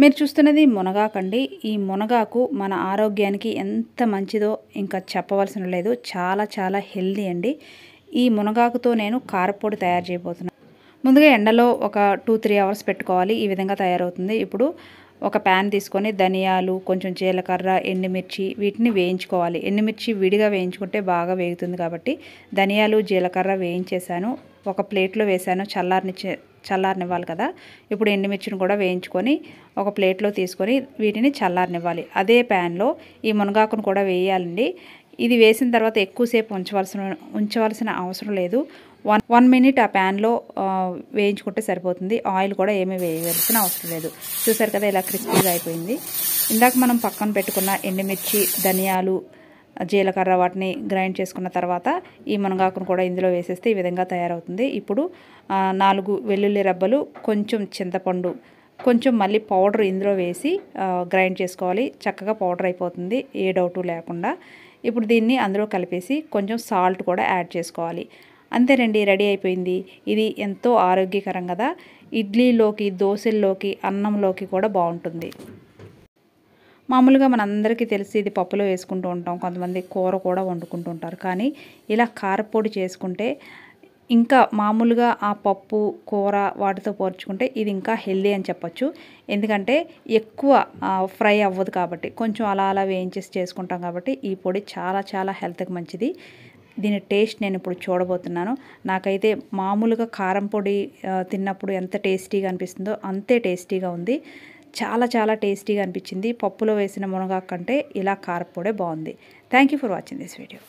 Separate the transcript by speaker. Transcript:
Speaker 1: మీరు చూస్తున్నది మునగాకండి ఈ మునగాకు మన ఆరోగ్యానికి ఎంత మంచిదో ఇంకా చెప్పవలసిన లేదు చాలా చాలా హెల్దీ అండి ఈ మునగాకుతో నేను కారపొడి తయారు చేయబోతున్నాను ముందుగా ఎండలో ఒక టూ త్రీ అవర్స్ పెట్టుకోవాలి ఈ విధంగా తయారవుతుంది ఇప్పుడు ఒక ప్యాన్ తీసుకొని ధనియాలు కొంచెం జీలకర్ర ఎండుమిర్చి వీటిని వేయించుకోవాలి ఎండుమిర్చి విడిగా వేయించుకుంటే బాగా వేగుతుంది కాబట్టి ధనియాలు జీలకర్ర వేయించేశాను ఒక ప్లేట్లో వేశాను చల్లారిని చల్లారనివ్వాలి కదా ఇప్పుడు ఎండుమిర్చిని కూడా వేయించుకొని ఒక ప్లేట్లో తీసుకొని వీటిని చల్లారనివ్వాలి అదే ప్యాన్లో ఈ మునగాకును కూడా వేయాలండి ఇది వేసిన తర్వాత ఎక్కువసేపు ఉంచవలసిన ఉంచవలసిన అవసరం లేదు వన్ వన్ మినిట్ ఆ ప్యాన్లో వేయించుకుంటే సరిపోతుంది ఆయిల్ కూడా ఏమీ వేయవలసిన అవసరం లేదు చూసారు కదా ఇలా క్రిస్పీగా అయిపోయింది ఇందాక మనం పక్కన పెట్టుకున్న ఎండుమిర్చి ధనియాలు జీలకర్ర వాటిని గ్రైండ్ చేసుకున్న తర్వాత ఈ మునగాకును కూడా ఇందులో వేసేస్తే ఈ విధంగా తయారవుతుంది ఇప్పుడు నాలుగు వెల్లుల్లి రబ్బలు కొంచెం చింతపండు కొంచెం మళ్ళీ పౌడర్ ఇందులో వేసి గ్రైండ్ చేసుకోవాలి చక్కగా పౌడర్ అయిపోతుంది ఏ డౌటు లేకుండా ఇప్పుడు దీన్ని అందులో కలిపేసి కొంచెం సాల్ట్ కూడా యాడ్ చేసుకోవాలి అంతేనండి రెడీ అయిపోయింది ఇది ఎంతో ఆరోగ్యకరం కదా ఇడ్లీలోకి దోశల్లోకి అన్నంలోకి కూడా బాగుంటుంది మామూలుగా మనందరికీ తెలిసి ఇది పప్పులో వేసుకుంటూ ఉంటాం కొంతమంది కూర కూడా వండుకుంటూ ఉంటారు కానీ ఇలా కారపొడి చేసుకుంటే ఇంకా మామూలుగా ఆ పప్పు కూర వాటితో పోల్చుకుంటే ఇది ఇంకా హెల్దీ అని చెప్పొచ్చు ఎందుకంటే ఎక్కువ ఫ్రై అవ్వదు కాబట్టి కొంచెం అలా అలా వేయించేసి చేసుకుంటాం కాబట్టి ఈ పొడి చాలా చాలా హెల్త్కి మంచిది దీని టేస్ట్ నేను ఇప్పుడు చూడబోతున్నాను నాకైతే మామూలుగా కారం పొడి తిన్నప్పుడు ఎంత టేస్టీగా అనిపిస్తుందో అంతే టేస్టీగా ఉంది చాలా చాలా టేస్టీగా అనిపించింది పప్పులో వేసిన మునగాకు కంటే ఇలా కారపొడే బాగుంది thank you for watching this video